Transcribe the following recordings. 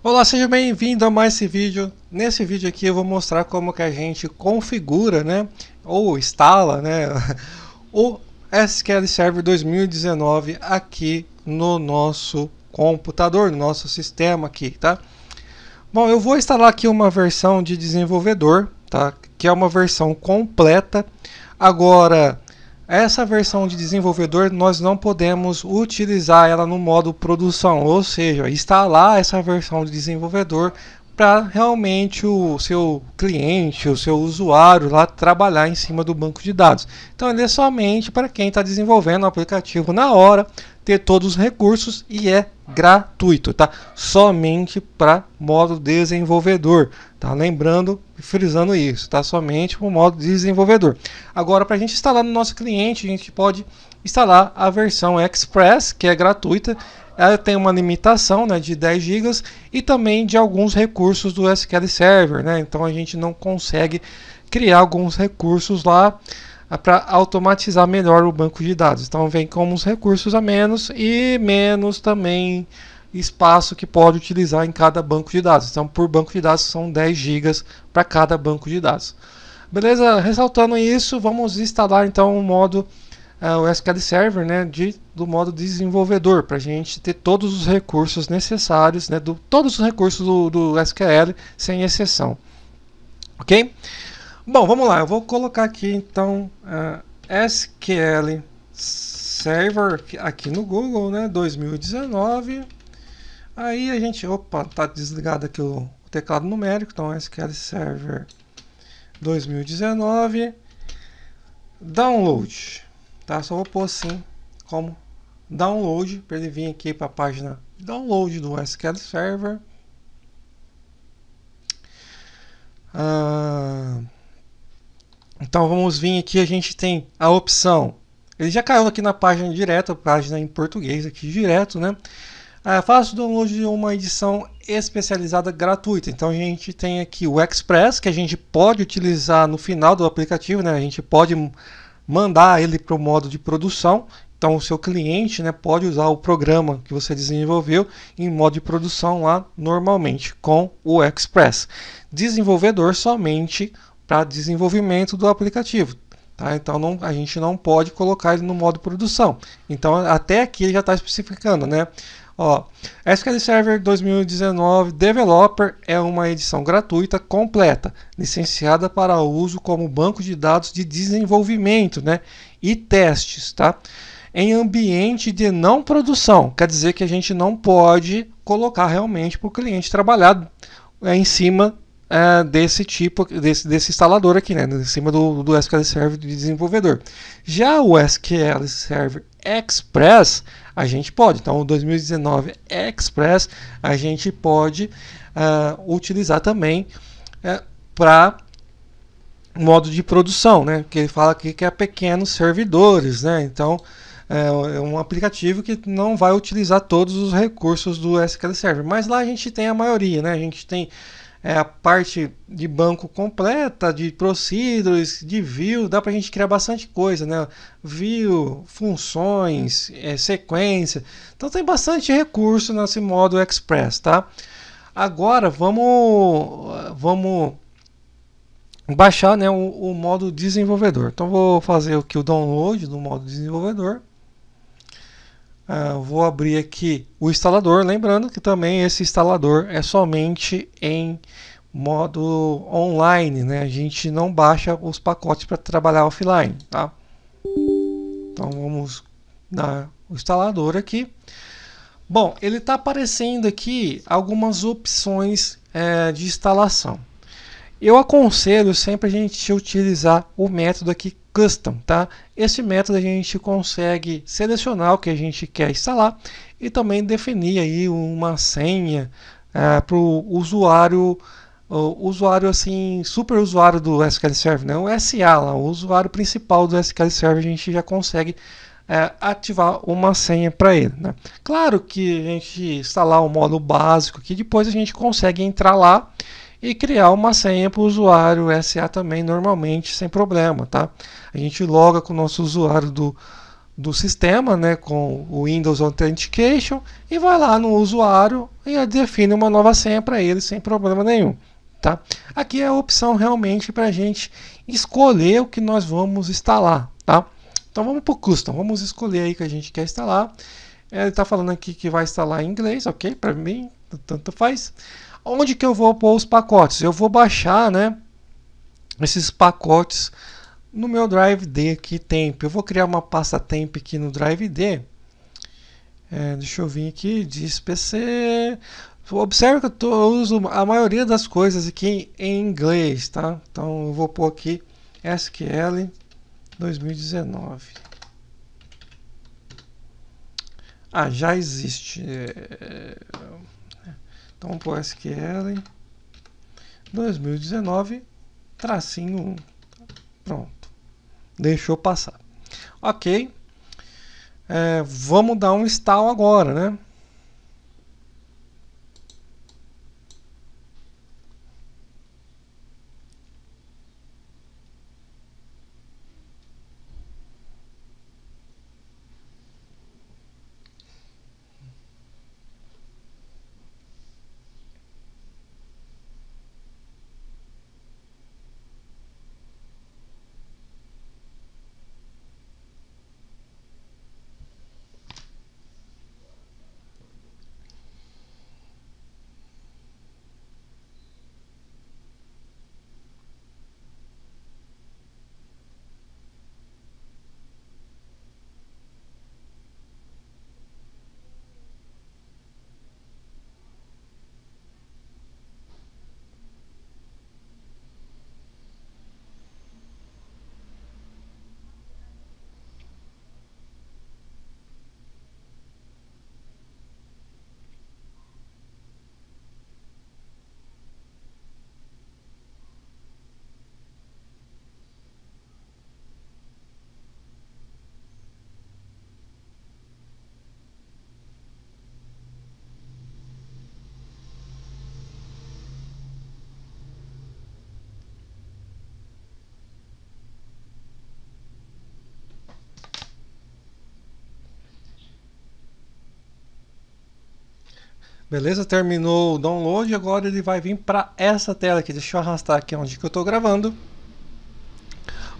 Olá, seja bem-vindo a mais esse vídeo. Nesse vídeo aqui eu vou mostrar como que a gente configura, né, ou instala, né, o SQL Server 2019 aqui no nosso computador, no nosso sistema aqui, tá? Bom, eu vou instalar aqui uma versão de desenvolvedor, tá? Que é uma versão completa. Agora, essa versão de desenvolvedor nós não podemos utilizar ela no modo produção, ou seja, instalar essa versão de desenvolvedor para realmente o seu cliente, o seu usuário lá trabalhar em cima do banco de dados. Então ele é somente para quem está desenvolvendo o aplicativo na hora, ter todos os recursos e é gratuito, tá? Somente para modo desenvolvedor, tá? Lembrando, frisando isso, tá? Somente para o modo desenvolvedor. Agora, para a gente instalar no nosso cliente, a gente pode instalar a versão Express, que é gratuita, ela tem uma limitação né, de 10 GB e também de alguns recursos do SQL Server. Né? Então a gente não consegue criar alguns recursos lá ah, para automatizar melhor o banco de dados. Então vem com uns recursos a menos e menos também espaço que pode utilizar em cada banco de dados. Então por banco de dados são 10 GB para cada banco de dados. Beleza? Ressaltando isso, vamos instalar então o um modo é, o SQL Server né, de, do modo desenvolvedor, para a gente ter todos os recursos necessários, né, do, todos os recursos do, do SQL, sem exceção. Ok? Bom, vamos lá, eu vou colocar aqui então uh, é, SQL Server aqui no Google, né, 2019. Aí a gente, opa, tá desligado aqui o teclado numérico, então SQL Server 2019 download tá? Só vou pôr assim como download para ele vir aqui para a página download do SQL Server. Ah, então vamos vir aqui, a gente tem a opção. Ele já caiu aqui na página direta, página em português aqui direto, né? Ah, faço download de uma edição especializada gratuita. Então a gente tem aqui o Express que a gente pode utilizar no final do aplicativo, né? A gente pode mandar ele para o modo de produção. Então, o seu cliente né, pode usar o programa que você desenvolveu em modo de produção lá normalmente com o Express. Desenvolvedor somente para desenvolvimento do aplicativo. Tá? Então não, a gente não pode colocar ele no modo produção. Então até aqui ele já está especificando, né? Ó, SQL Server 2019 Developer é uma edição gratuita completa, licenciada para uso como banco de dados de desenvolvimento, né, e testes, tá? Em ambiente de não produção, quer dizer que a gente não pode colocar realmente para o cliente trabalhar é, em cima é, desse tipo, desse, desse instalador aqui, né, em cima do, do SQL Server de desenvolvedor. Já o SQL Server Express a gente pode. Então, o 2019 Express a gente pode uh, utilizar também uh, eh, para modo de produção, né? Que ele fala aqui que é pequenos servidores, né? Então eh, é um aplicativo que não vai utilizar todos os recursos do SQL Server, mas lá a gente tem a maioria, né? A gente tem é, a parte de banco completa, de procedures, de view, dá para a gente criar bastante coisa, né? View, funções, é, sequência. Então tem bastante recurso nesse modo Express, tá? Agora vamos, vamos baixar né, o, o modo desenvolvedor. Então vou fazer aqui o download do modo desenvolvedor. Uh, vou abrir aqui o instalador, lembrando que também esse instalador é somente em modo online, né? A gente não baixa os pacotes para trabalhar offline, tá? Então vamos na instalador aqui. Bom, ele está aparecendo aqui algumas opções é, de instalação. Eu aconselho sempre a gente utilizar o método aqui custom, tá? Esse método a gente consegue selecionar o que a gente quer instalar e também definir aí uma senha é, para o usuário, usuário assim, super usuário do SQL Server, não né? o SA lá, o usuário principal do SQL Server, a gente já consegue é, ativar uma senha para ele. Né? Claro que a gente instalar o um módulo básico que depois a gente consegue entrar lá e criar uma senha para o usuário SA também normalmente sem problema, tá? A gente loga com o nosso usuário do, do sistema, né, com o Windows Authentication e vai lá no usuário e define uma nova senha para ele sem problema nenhum, tá? Aqui é a opção realmente para a gente escolher o que nós vamos instalar, tá? Então vamos para o custom, vamos escolher aí que a gente quer instalar. Ele está falando aqui que vai instalar em inglês, ok? Para mim tanto faz. Onde que eu vou pôr os pacotes? Eu vou baixar, né? Esses pacotes no meu Drive D aqui temp. Eu vou criar uma pasta temp aqui no Drive D. É, deixa eu vir aqui, diz PC. Observe que eu, tô, eu, uso a maioria das coisas aqui em inglês, tá? Então eu vou pôr aqui SQL 2019. Ah, já existe. É... Então vamos pôr SQL 2019 tracinho 1. Pronto. Deixou passar. Ok. É, vamos dar um install agora, né? Beleza, terminou o download, agora ele vai vir para essa tela aqui, deixa eu arrastar aqui onde que eu estou gravando.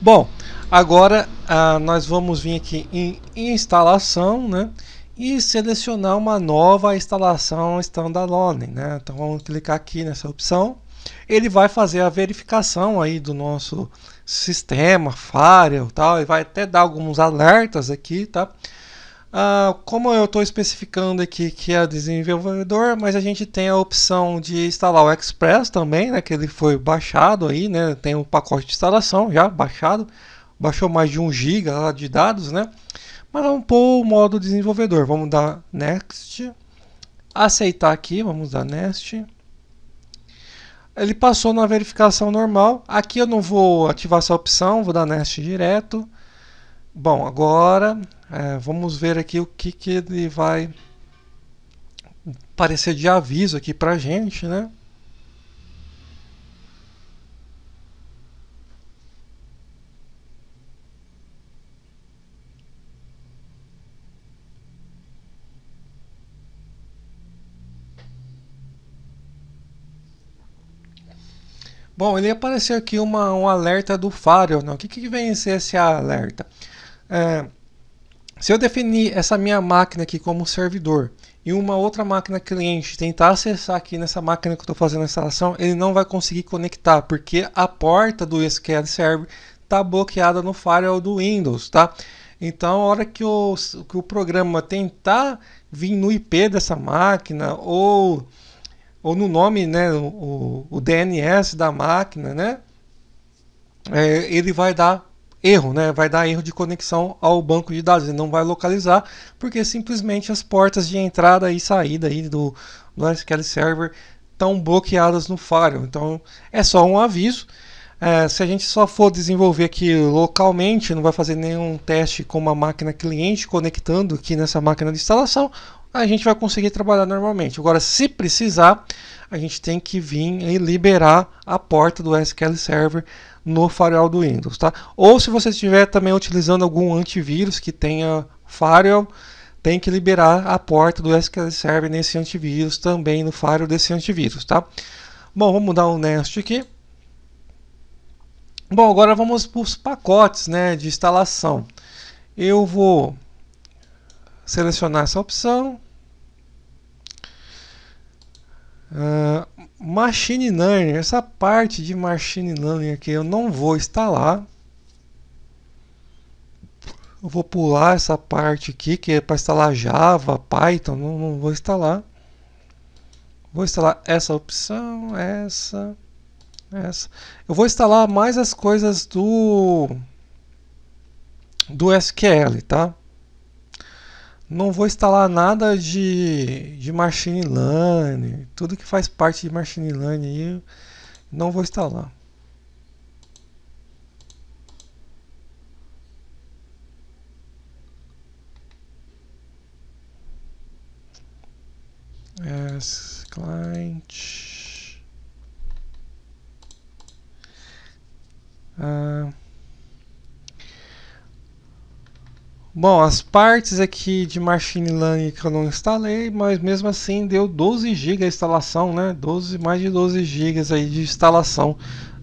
Bom, agora ah, nós vamos vir aqui em instalação, né? E selecionar uma nova instalação standalone, né? Então vamos clicar aqui nessa opção. Ele vai fazer a verificação aí do nosso sistema, firewall, tal, e vai até dar alguns alertas aqui, tá? Ah, como eu estou especificando aqui que é desenvolvedor, mas a gente tem a opção de instalar o Express também, né, que ele foi baixado aí, né, tem o um pacote de instalação já baixado, baixou mais de 1 GB de dados, né, mas vamos pôr o modo desenvolvedor, vamos dar Next, aceitar aqui, vamos dar Next, ele passou na verificação normal, aqui eu não vou ativar essa opção, vou dar Next direto, bom, agora é, vamos ver aqui o que, que ele vai parecer de aviso aqui pra gente, né? Bom, ele apareceu aqui uma, um alerta do Firewall. Né? O que, que vem ser esse alerta? É, se eu definir essa minha máquina aqui como servidor e uma outra máquina cliente tentar acessar aqui nessa máquina que eu estou fazendo a instalação, ele não vai conseguir conectar, porque a porta do SQL Server está bloqueada no firewall do Windows, tá? Então, a hora que o, que o programa tentar vir no IP dessa máquina ou, ou no nome, né, o, o DNS da máquina, né, é, ele vai dar erro, né? Vai dar erro de conexão ao banco de dados, ele não vai localizar, porque simplesmente as portas de entrada e saída aí do, do SQL Server estão bloqueadas no firewall. Então é só um aviso. É, se a gente só for desenvolver aqui localmente, não vai fazer nenhum teste com uma máquina cliente conectando aqui nessa máquina de instalação, a gente vai conseguir trabalhar normalmente. Agora, se precisar, a gente tem que vir e liberar a porta do SQL Server no firewall do Windows, tá? Ou se você estiver também utilizando algum antivírus que tenha firewall, tem que liberar a porta do SQL Server nesse antivírus também no firewall desse antivírus, tá? Bom, vamos dar um nest aqui. Bom, agora vamos para os pacotes, né, de instalação. Eu vou selecionar essa opção. Uh, Machine Learning, essa parte de Machine Learning aqui eu não vou instalar. Eu vou pular essa parte aqui que é para instalar Java, Python, não, não vou instalar. Vou instalar essa opção, essa, essa. Eu vou instalar mais as coisas do do SQL, tá? Não vou instalar nada de, de machine learning, tudo que faz parte de machine learning não vou instalar. as client uh, ah, Bom, as partes aqui de machine learning que eu não instalei, mas mesmo assim deu 12 GB a instalação, né? 12, mais de 12 GB aí de instalação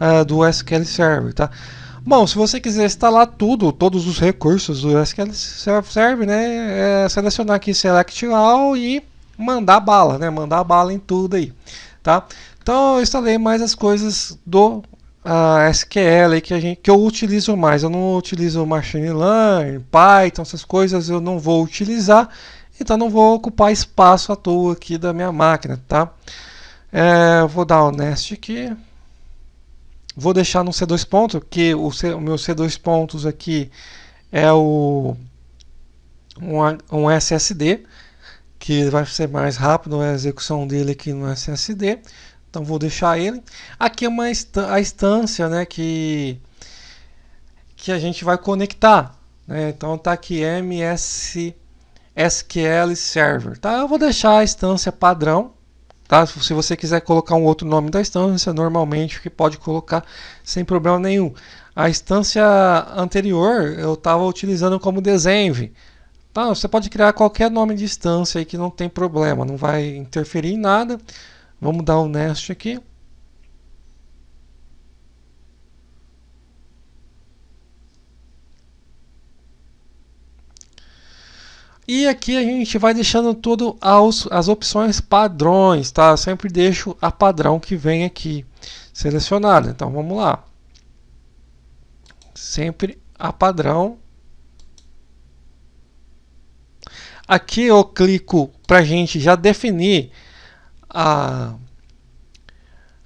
uh, do SQL Server, tá? Bom, se você quiser instalar tudo, todos os recursos do SQL Server, né, é selecionar aqui Select All e mandar bala, né, mandar bala em tudo aí, tá? Então eu instalei mais as coisas do a SQL que, a gente, que eu utilizo mais. Eu não utilizo Machine Learning, Python, essas coisas eu não vou utilizar. Então não vou ocupar espaço à toa aqui da minha máquina, tá? É, vou dar o nest aqui. Vou deixar no C2 que o, C, o meu C2 pontos aqui é o um, um SSD, que vai ser mais rápido a execução dele aqui no SSD. Então vou deixar ele. Aqui é uma a instância né, que, que a gente vai conectar. Né? Então tá aqui MS SQL Server. Tá? Eu vou deixar a instância padrão. Tá? Se você quiser colocar um outro nome da instância, normalmente que pode colocar sem problema nenhum. A instância anterior eu estava utilizando como desenv. Tá? Você pode criar qualquer nome de instância aí que não tem problema, não vai interferir em nada. Vamos dar o um nest aqui. E aqui a gente vai deixando tudo aos, as opções padrões, tá? Eu sempre deixo a padrão que vem aqui selecionada. Então vamos lá. Sempre a padrão. Aqui eu clico para a gente já definir a,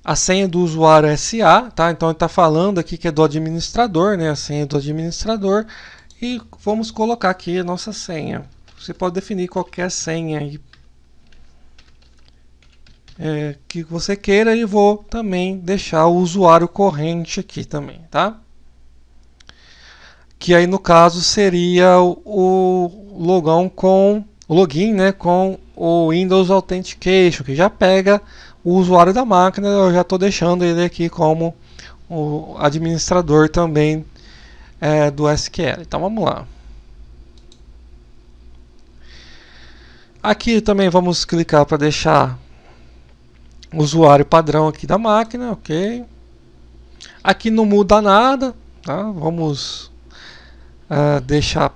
a senha do usuário SA, tá? Então ele está falando aqui que é do administrador, né? A senha do administrador e vamos colocar aqui a nossa senha. Você pode definir qualquer senha aí é, que você queira e vou também deixar o usuário corrente aqui também, tá? Que aí no caso seria o, o logão com o login, né, com o Windows Authentication, que já pega o usuário da máquina, eu já estou deixando ele aqui como o administrador também é, do SQL. Então vamos lá. Aqui também vamos clicar para deixar o usuário padrão aqui da máquina, ok? Aqui não muda nada, tá? Vamos uh, deixar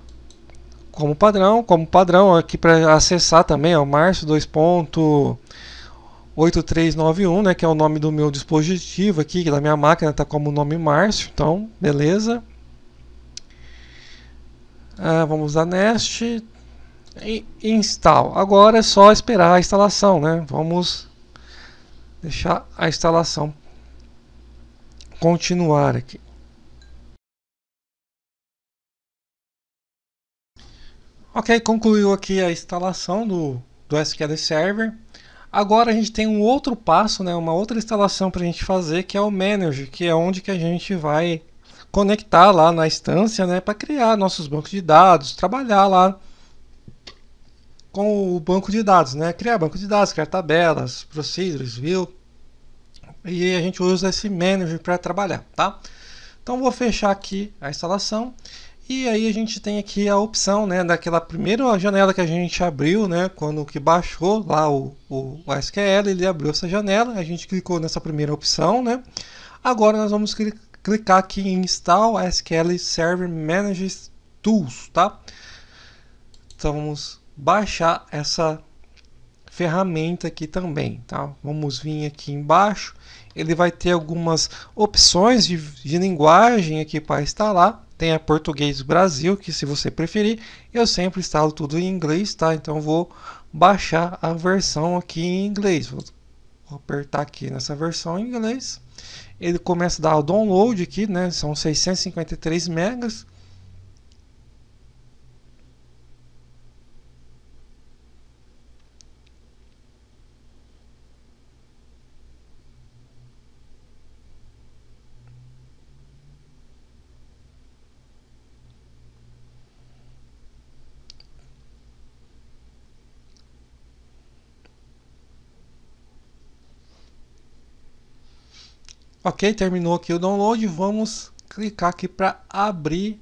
como padrão, como padrão aqui para acessar também é o março 2.8391, né, que é o nome do meu dispositivo aqui, que da minha máquina está como nome Márcio, então beleza. Ah, vamos dar nest e install. Agora é só esperar a instalação, né? Vamos deixar a instalação continuar aqui. Ok, concluiu aqui a instalação do, do SQL Server. Agora a gente tem um outro passo, né, uma outra instalação para a gente fazer, que é o Manage, que é onde que a gente vai conectar lá na instância né, para criar nossos bancos de dados, trabalhar lá com o banco de dados, né? criar banco de dados, criar tabelas, procedures, view. E a gente usa esse Manager para trabalhar. Tá? Então vou fechar aqui a instalação e aí a gente tem aqui a opção né, daquela primeira janela que a gente abriu, né, quando que baixou lá o, o, SQL, ele abriu essa janela, a gente clicou nessa primeira opção. Né? Agora nós vamos clicar aqui em Install SQL Server Manage Tools. Tá? Então vamos baixar essa ferramenta aqui também, tá? Vamos vir aqui embaixo, ele vai ter algumas opções de, de linguagem aqui para instalar, tem a Português Brasil, que se você preferir, eu sempre instalo tudo em inglês, tá? Então vou baixar a versão aqui em inglês, vou apertar aqui nessa versão em inglês, ele começa a dar o download aqui, né? São 653 megas, Ok, terminou aqui o download. Vamos clicar aqui para abrir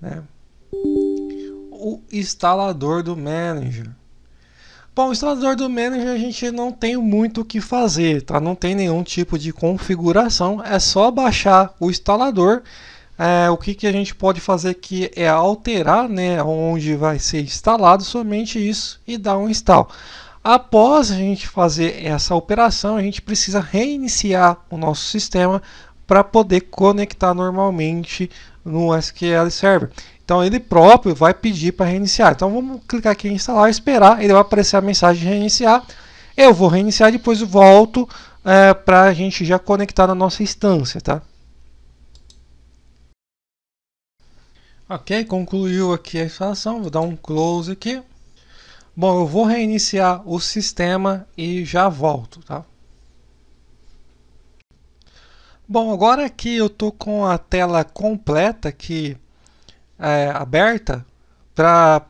né, o instalador do Manager. Bom, o instalador do Manager a gente não tem muito o que fazer, tá? Não tem nenhum tipo de configuração, é só baixar o instalador. É, o que, que a gente pode fazer aqui é alterar né, onde vai ser instalado somente isso e dar um install. Após a gente fazer essa operação, a gente precisa reiniciar o nosso sistema para poder conectar normalmente no SQL Server. Então ele próprio vai pedir para reiniciar. Então vamos clicar aqui em instalar, esperar, ele vai aparecer a mensagem de reiniciar. Eu vou reiniciar, depois volto é, eh, para a gente já conectar na nossa instância, tá? Ok, concluiu aqui a instalação, vou dar um close aqui. Bom, eu vou reiniciar o sistema e já volto, tá? Bom, agora que eu tô com a tela completa aqui é, aberta, para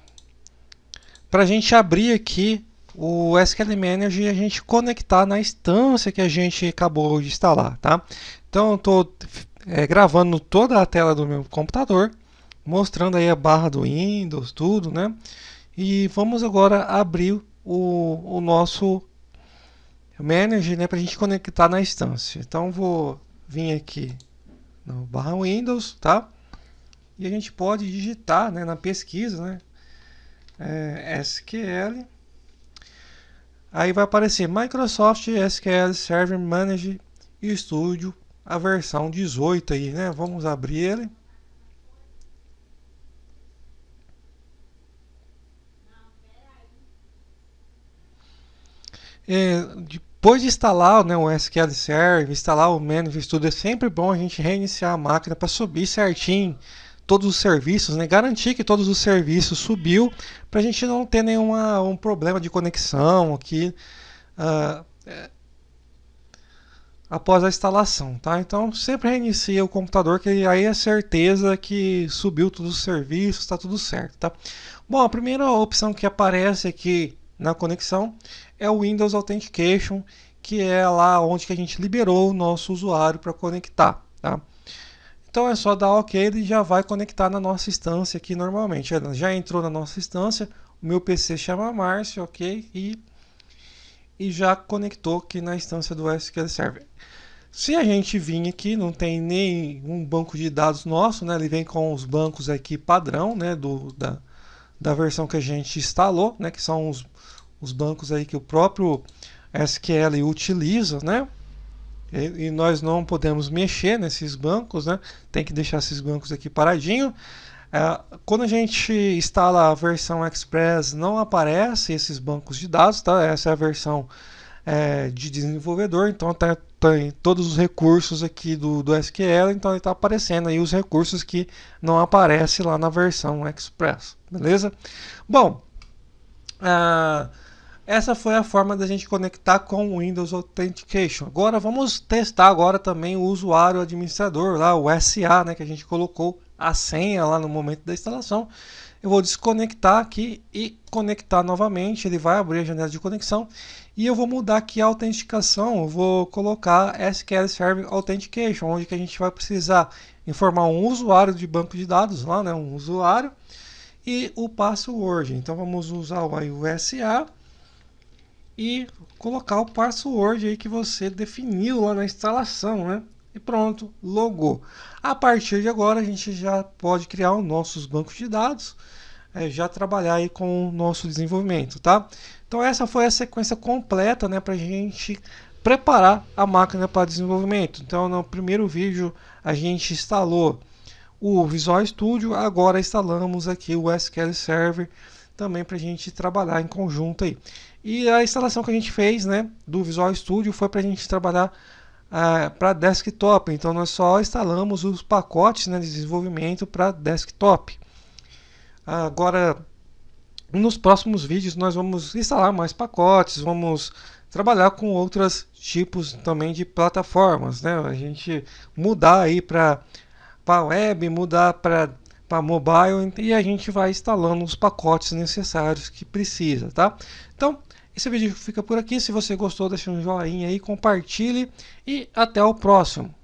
a gente abrir aqui o SQL Manager e a gente conectar na instância que a gente acabou de instalar, tá? Então eu estou é, gravando toda a tela do meu computador, mostrando aí a barra do Windows, tudo, né? E vamos agora abrir o, o nosso Manage né, para a gente conectar na instância. Então vou vir aqui no barra Windows, tá? E a gente pode digitar né, na pesquisa, né? É, SQL. Aí vai aparecer Microsoft SQL Server Manage Studio, a versão 18 aí, né? Vamos abrir ele. é, depois de instalar né, o SQL Server, instalar o Manage Studio, é sempre bom a gente reiniciar a máquina para subir certinho todos os serviços, né, garantir que todos os serviços subiu, para a gente não ter nenhum um problema de conexão aqui uh, após a instalação. Tá? Então sempre reinicia o computador, que aí é certeza que subiu todos os serviços, está tudo certo. Tá? Bom, a primeira opção que aparece aqui na conexão é o Windows Authentication, que é lá onde que a gente liberou o nosso usuário para conectar. Tá? Então é só dar OK, ele já vai conectar na nossa instância aqui normalmente. Já entrou na nossa instância, o meu PC chama Márcio, OK, e, e já conectou aqui na instância do SQL Server. Se a gente vir aqui, não tem nenhum banco de dados nosso, né? Ele vem com os bancos aqui padrão, né? Do, da, da versão que a gente instalou, né? Que são os, os bancos aí que o próprio SQL utiliza, né? E, e nós não podemos mexer nesses bancos, né? Tem que deixar esses bancos aqui paradinho. É, quando a gente instala a versão Express, não aparece esses bancos de dados, tá? Essa é a versão é, de desenvolvedor, então até tá, tem tá todos os recursos aqui do, do SQL, então ele está aparecendo aí os recursos que não aparece lá na versão Express, beleza? Bom, ah, essa foi a forma da gente conectar com o Windows Authentication. Agora vamos testar agora também o usuário administrador, lá o SA, né, que a gente colocou a senha lá no momento da instalação. Eu vou desconectar aqui e conectar novamente, ele vai abrir a janela de conexão e eu vou mudar aqui a autenticação, eu vou colocar SQL Server Authentication, onde que a gente vai precisar informar um usuário de banco de dados lá, né, um usuário e o password. Então vamos usar o USA e colocar o password aí que você definiu lá na instalação, né? E pronto, logou. A partir de agora a gente já pode criar os nossos bancos de dados, é, já trabalhar aí com o nosso desenvolvimento, tá? Então essa foi a sequência completa, né, para a gente preparar a máquina para desenvolvimento. Então no primeiro vídeo a gente instalou o Visual Studio, agora instalamos aqui o SQL Server também para a gente trabalhar em conjunto aí. E a instalação que a gente fez né, do Visual Studio foi para a gente trabalhar ah, é, para desktop, então nós só instalamos os pacotes né, de desenvolvimento para desktop. Agora, nos próximos vídeos nós vamos instalar mais pacotes, vamos trabalhar com outros tipos também de plataformas, né? A gente mudar aí para para web, mudar para para mobile e a gente vai instalando os pacotes necessários que precisa, tá? Então, esse vídeo fica por aqui. Se você gostou, deixa um joinha aí, compartilhe e até o próximo.